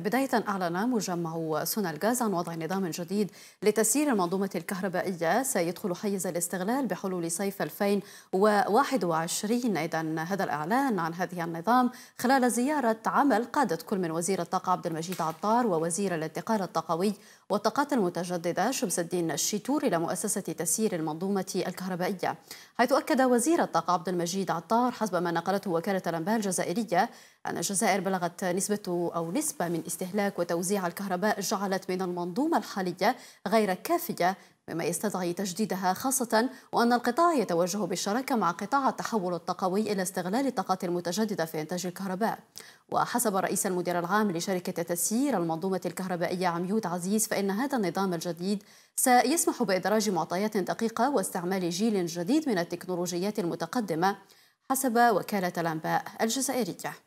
بداية أعلن مجمع سونا الغاز عن وضع نظام جديد لتسيير المنظومة الكهربائية سيدخل حيز الاستغلال بحلول صيف 2021 إذا هذا الإعلان عن هذه النظام خلال زيارة عمل قادة كل من وزير الطاقة عبد المجيد عطار ووزير الانتقال الطاقوي والطاقات المتجددة شمس الدين الشيتور إلى مؤسسة تسيير المنظومة الكهربائية حيث أكد وزير الطاقة عبد المجيد عطار حسب ما نقلته وكالة الأنباء الجزائرية أن الجزائر بلغت نسبة أو نسبة من استهلاك وتوزيع الكهرباء جعلت من المنظومة الحالية غير كافية مما يستدعي تجديدها خاصة وأن القطاع يتوجه بالشراكة مع قطاع التحول الطاقوي إلى استغلال الطاقات المتجددة في إنتاج الكهرباء وحسب رئيس المدير العام لشركة تسيير المنظومة الكهربائية عميود عزيز فإن هذا النظام الجديد سيسمح بإدراج معطيات دقيقة واستعمال جيل جديد من التكنولوجيات المتقدمة حسب وكالة الأنباء الجزائرية